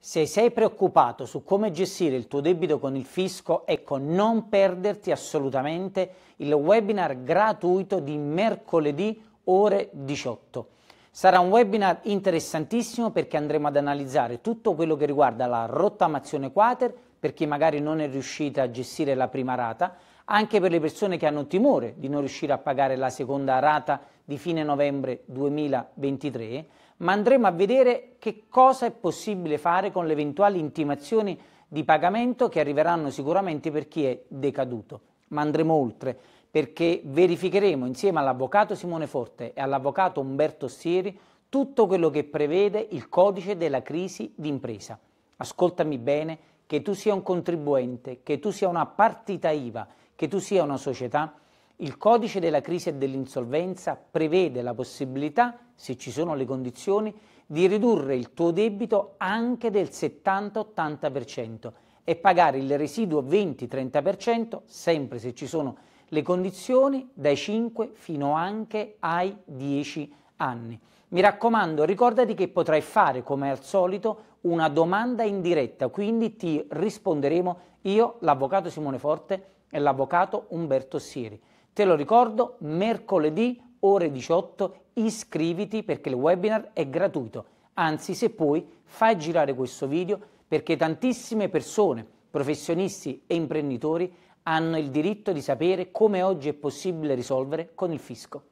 Se sei preoccupato su come gestire il tuo debito con il fisco, ecco, non perderti assolutamente il webinar gratuito di mercoledì ore 18. Sarà un webinar interessantissimo perché andremo ad analizzare tutto quello che riguarda la rottamazione quater per chi magari non è riuscita a gestire la prima rata, anche per le persone che hanno timore di non riuscire a pagare la seconda rata di fine novembre 2023, ma andremo a vedere che cosa è possibile fare con le eventuali intimazioni di pagamento che arriveranno sicuramente per chi è decaduto. Ma andremo oltre perché verificheremo insieme all'avvocato Simone Forte e all'avvocato Umberto Stieri tutto quello che prevede il codice della crisi d'impresa. Ascoltami bene, che tu sia un contribuente, che tu sia una partita IVA, che tu sia una società, il codice della crisi e dell'insolvenza prevede la possibilità, se ci sono le condizioni, di ridurre il tuo debito anche del 70-80% e pagare il residuo 20-30%, sempre se ci sono le condizioni, dai 5 fino anche ai 10 anni. Mi raccomando, ricordati che potrai fare come al solito una domanda in diretta, quindi ti risponderemo io, l'avvocato Simone Forte e l'avvocato Umberto Sieri. Te lo ricordo, mercoledì ore 18 iscriviti perché il webinar è gratuito. Anzi, se puoi, fai girare questo video perché tantissime persone, professionisti e imprenditori hanno il diritto di sapere come oggi è possibile risolvere con il fisco.